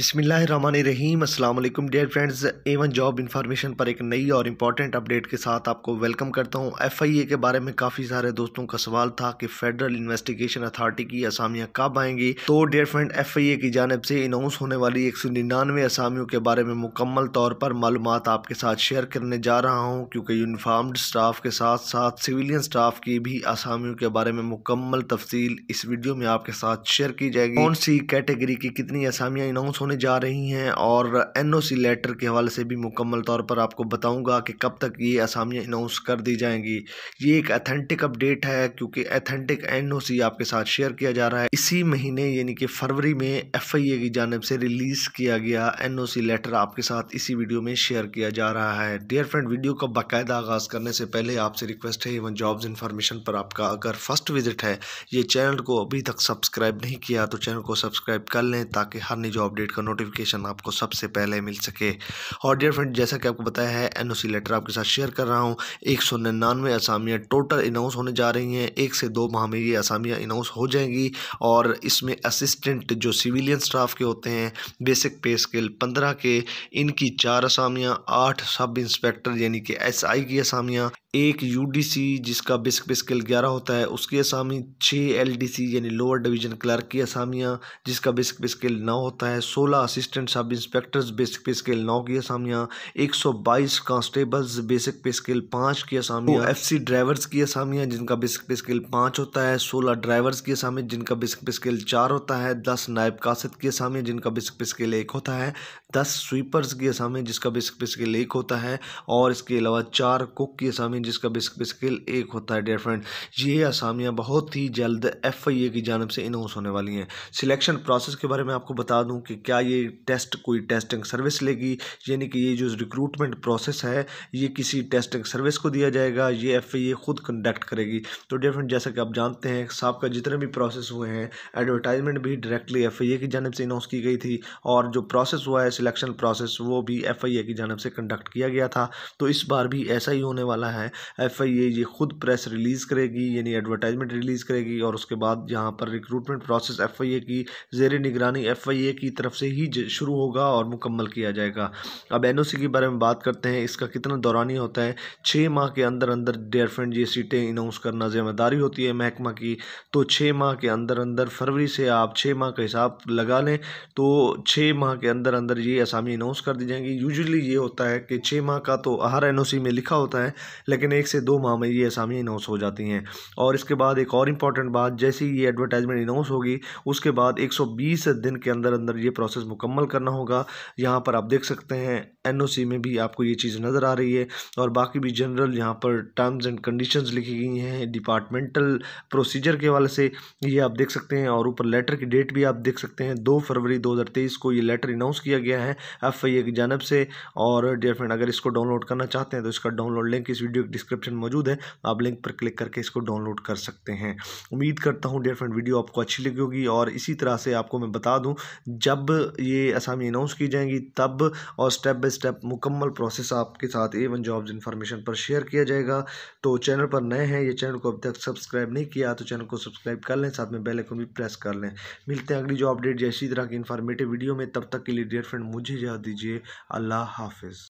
बिसमीम अल्लाम dear friends A one job information पर एक नई और इम्पॉर्टेंट अपडेट के साथ आपको वेलकम करता हूं एफआईए के बारे में काफ़ी सारे दोस्तों का सवाल था कि फेडरल इन्वेस्टिगेशन अथॉरिटी की असामियाँ कब आएंगी तो डियर फ्रेंड एफआईए की जानब से अनाउंस होने वाली एक सौ निन्यानवे असामियों के बारे में मुकम्मल तौर पर मालूम आपके साथ शेयर करने जा रहा हूँ क्योंकि यूनिफॉर्म्ड स्टाफ के साथ साथ सिविलियन स्टाफ की भी असामियों के बारे में मुकम्मल तफसील इस वीडियो में आपके साथ शेयर की जाएगी कौन सी कैटेगरी की कितनी असामियाँ अनाउंस होने होने जा रही हैं और एनओसी लेटर के हवाले से भी मुकम्मल तौर पर आपको बताऊंगा कि कब तक ये असामियाँ अनाउंस कर दी जाएंगी ये एक अथेंटिक अपडेट है क्योंकि अथेंटिक एनओसी आपके साथ शेयर किया जा रहा है इसी महीने यानी कि फरवरी में एफ की जानब से रिलीज़ किया गया एन लेटर आपके साथ इसी वीडियो में शेयर किया जा रहा है डियर फ्रेंड वीडियो का बाकायदा आगाज़ करने से पहले आपसे रिक्वेस्ट है इवन जॉब्स इन्फॉर्मेशन पर आपका अगर फर्स्ट विजिट है ये चैनल को अभी तक सब्सक्राइब नहीं किया तो चैनल को सब्सक्राइब कर लें ताकि हर नई जो अपडेट अपडेट का नोटिफिकेशन आपको सबसे पहले मिल सके और डियर फ्रेंड जैसा कि आपको बताया है एन लेटर आपके साथ शेयर कर रहा हूँ एक सौ निन्यानवे असामियाँ टोटल अनाउंस होने जा रही हैं एक से दो माह में ये असामियाँ अनाउंस हो जाएंगी और इसमें असिस्टेंट जो सिविलियन स्टाफ के होते हैं बेसिक पे स्केल पंद्रह के इनकी चार असामियाँ आठ सब इंस्पेक्टर यानी कि एस की असामियाँ एक यूडीसी जिसका बेसिक पे स्केल ग्यारह होता है उसकी असामी छः एलडीसी यानी लोअर डिवीजन क्लर्क की असामियाँ जिसका बेसिक पे स्केल नौ होता है सो सोलह assistant sub inspectors basic pay scale नौ की असामियाँ एक सौ बाईस कांस्टेबल्स बेसिक पे स्केल पाँच की असामियाँ एफ सी ड्राइवर्स की असामियाँ जिनका बेसिक पे स्केल पाँच होता है सोलह ड्राइवर्स की असामियाँ जिनका बेसिक पे स्केल चार होता है दस नायब कासद की असामियाँ जिनका बेसिक पे स्केल एक होता है दस स्वीपर्स की असामियाँ जिसका बेसिक पे स्केल एक होता है और इसके अलावा चार कुक की असामियाँ जिसका बेसिक पे स्केल एक होता है डियर फ्रेंड ये असामियाँ बहुत ही जल्द एफ आई ए की जानब से इनाउंस होने वाली हैं सिलेक्शन प्रोसेस के बारे में आपको बता दूँ कि क्या ये टेस्ट कोई टेस्टिंग सर्विस लेगी यानी कि ये जो रिक्रूटमेंट प्रोसेस है ये किसी टेस्टिंग सर्विस को दिया जाएगा ये एफ खुद कंडक्ट करेगी तो डिफरेंट जैसा कि आप जानते हैं साहब का जितने भी प्रोसेस हुए हैं एडवर्टाइजमेंट भी डायरेक्टली एफ की जानब से अनाउंस की गई थी और जो प्रोसेस हुआ है सिलेक्शन प्रोसेस वो भी एफ की जानब से कंडक्ट किया गया था तो इस बार भी ऐसा ही होने वाला है एफ ये खुद प्रेस रिलीज़ करेगी यानी एडवर्टाइजमेंट रिलीज़ करेगी और उसके बाद यहाँ पर रिक्रूटमेंट प्रोसेस एफ की जेर निगरानी एफ की तरफ से ही शुरू होगा और मुकम्मल किया जाएगा अब एन के बारे में बात करते हैं इसका कितना दौरानी होता है छः माह के अंदर अंदर डेयर फ्रेंड ये सीटें अनाउंस करना जिम्मेदारी होती है महकमा की तो छः माह के अंदर अंदर फरवरी से आप छः माह का हिसाब लगा लें तो छः माह के अंदर अंदर ये असामी अनाउंस कर दी जाएंगी यूजली ये होता है कि छः माह का तो हर एन में लिखा होता है लेकिन एक से दो माह में ये आसामी अनाउंस हो जाती हैं और इसके बाद एक और इंपॉर्टेंट बात जैसे ही ये एडवर्टाइजमेंट अनाउंस होगी उसके बाद 120 दिन के अंदर अंदर ये प्रोसेस प्रोसेस मुकम्मल करना होगा यहाँ पर आप देख सकते हैं एनओसी में भी आपको ये चीज़ नज़र आ रही है और बाकी भी जनरल यहाँ पर टर्म्स एंड कंडीशंस लिखी गई हैं डिपार्टमेंटल प्रोसीजर के हवाले से ये आप देख सकते हैं और ऊपर लेटर की डेट भी आप देख सकते हैं दो फरवरी दो हज़ार तेईस को ये लेटर अनाउंस किया गया है एफ आई ए की जानब से और डियर फ्रेंड अगर इसको डाउनलोड करना चाहते हैं तो इसका डाउनलोड लिंक इस वीडियो के डिस्क्रिप्शन मौजूद है आप लिंक पर क्लिक करके इसको डाउनलोड कर सकते हैं उम्मीद करता हूँ डियर फ्रेंड वीडियो आपको अच्छी लगी होगी और इसी तरह से आपको मैं बता दूँ जब ये असामी अनाउंस की जाएंगी तब और स्टेप बाय स्टेप मुकम्मल प्रोसेस आपके साथ ए वन जॉब्स इन्फॉर्मेशन पर शेयर किया जाएगा तो चैनल पर नए हैं ये चैनल को अब तक सब्सक्राइब नहीं किया तो चैनल को सब्सक्राइब कर लें साथ में बेल आइकन भी प्रेस कर लें मिलते हैं अगली जो अपडेट जैसी तरह की इन्फॉर्मेटिव वीडियो में तब तक के लिए डियर फ्रेंड मुझे याद दीजिए अल्लाह हाफिज़